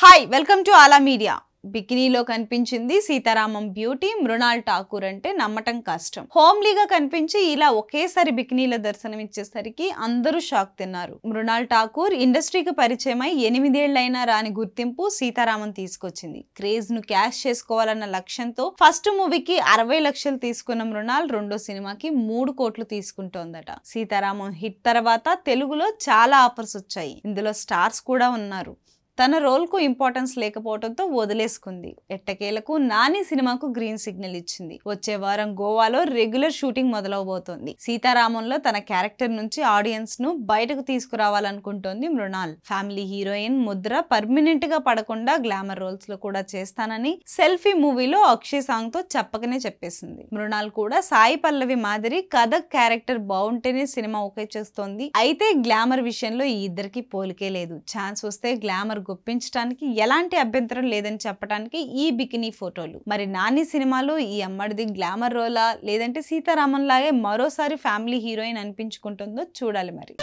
hi welcome to Aala media బికినీలో కనిపించింది Sitaramam beauty Mrunal Thakur అంటే నమ్మటం కష్టం హోమ్లీగా కనిపించి ఇలా ఒకేసారి బికినీలో దర్శనం ఇచ్చేసరికి అందరూ షాక్ తిన్నారు మృణాల్ ఠాకూర్ ఇండస్ట్రీకి పరిచయమై ఎనిమిదేళ్లైనా రాని గుర్తింపు సీతారామం తీసుకొచ్చింది క్రేజ్ ను క్యాష్ చేసుకోవాలన్న లక్ష్యంతో ఫస్ట్ మూవీకి అరవై లక్షలు తీసుకున్న మృణాల్ రెండో సినిమాకి మూడు కోట్లు తీసుకుంటోందట సీతారామం హిట్ తర్వాత తెలుగులో చాలా ఆఫర్స్ వచ్చాయి ఇందులో స్టార్స్ కూడా ఉన్నారు తన రోల్కు ఇంపార్టెన్స్ లేకపోవడంతో వదిలేసుకుంది ఎట్టకేలకు నాని సినిమాకు గ్రీన్ సిగ్నల్ ఇచ్చింది వచ్చే వారం గోవాలో రెగ్యులర్ షూటింగ్ మొదలవబోతోంది సీతారామంలో తన క్యారెక్టర్ నుంచి ఆడియన్స్ ను బయటకు తీసుకురావాలనుకుంటోంది మృణాల్ ఫ్యామిలీ హీరోయిన్ ముద్ర పర్మనెంట్ గా పడకుండా గ్లామర్ రోల్స్ లో కూడా చేస్తానని సెల్ఫీ మూవీలో అక్షయ్ సాంగ్ తో చెప్పకనే చెప్పేసింది మృణాల్ కూడా సాయి పల్లవి మాదిరి కథ క్యారెక్టర్ బాగుంటేనే సినిమా ఓకే చేస్తోంది అయితే గ్లామర్ విషయంలో ఈ ఇద్దరికి పోలికే లేదు ఛాన్స్ వస్తే గ్లామర్ గుప్పించడానికి ఎలాంటి అభ్యంతరం లేదని చెప్పడానికి ఈ బికినీ ఫోటోలు మరి నాని సినిమాలో ఈ అమ్మడిది గ్లామర్ రోలా లేదంటే సీతారామన్ లాగే మరోసారి ఫ్యామిలీ హీరోయిన్ అనిపించుకుంటుందో చూడాలి మరి